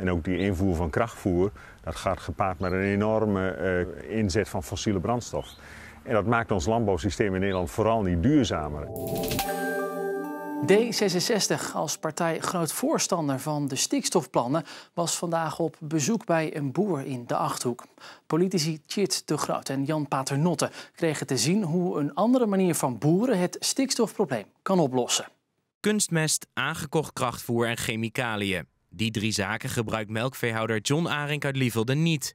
En ook die invoer van krachtvoer, dat gaat gepaard met een enorme eh, inzet van fossiele brandstof. En dat maakt ons landbouwsysteem in Nederland vooral niet duurzamer. D66 als partij groot voorstander van de stikstofplannen was vandaag op bezoek bij een boer in de Achterhoek. Politici Tjit de Groot en Jan Paternotte kregen te zien hoe een andere manier van boeren het stikstofprobleem kan oplossen. Kunstmest, aangekocht krachtvoer en chemicaliën. Die drie zaken gebruikt melkveehouder John Arink uit Lievelde niet.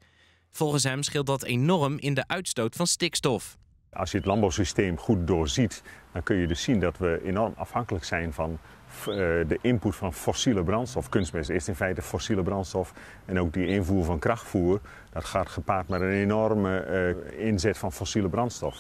Volgens hem scheelt dat enorm in de uitstoot van stikstof. Als je het landbouwsysteem goed doorziet, dan kun je dus zien dat we enorm afhankelijk zijn van eh, de input van fossiele brandstof. Kunstmest is in feite fossiele brandstof. En ook die invoer van krachtvoer, dat gaat gepaard met een enorme eh, inzet van fossiele brandstof.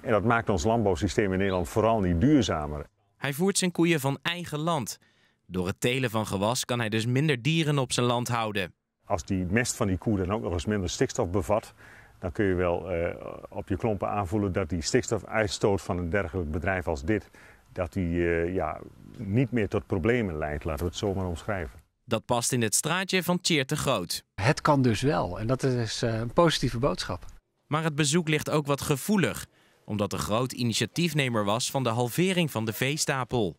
En dat maakt ons landbouwsysteem in Nederland vooral niet duurzamer. Hij voert zijn koeien van eigen land. Door het telen van gewas kan hij dus minder dieren op zijn land houden. Als die mest van die koe dan ook nog eens minder stikstof bevat, dan kun je wel eh, op je klompen aanvoelen dat die stikstofuitstoot van een dergelijk bedrijf als dit, dat die eh, ja, niet meer tot problemen leidt, laten we het zomaar omschrijven. Dat past in het straatje van Tjeer te Groot. Het kan dus wel en dat is eh, een positieve boodschap. Maar het bezoek ligt ook wat gevoelig, omdat de Groot initiatiefnemer was van de halvering van de veestapel.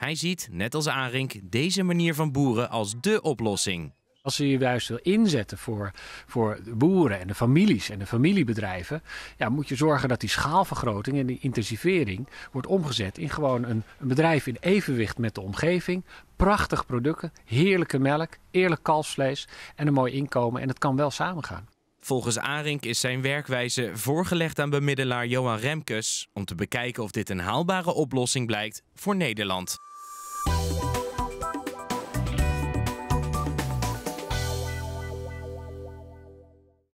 Hij ziet, net als Arink, deze manier van boeren als dé oplossing. Als je je juist wil inzetten voor, voor de boeren en de families en de familiebedrijven, ja, moet je zorgen dat die schaalvergroting en die intensivering wordt omgezet in gewoon een, een bedrijf in evenwicht met de omgeving. Prachtig producten, heerlijke melk, eerlijk kalfsvlees en een mooi inkomen. En het kan wel samengaan. Volgens Arink is zijn werkwijze voorgelegd aan bemiddelaar Johan Remkes om te bekijken of dit een haalbare oplossing blijkt voor Nederland.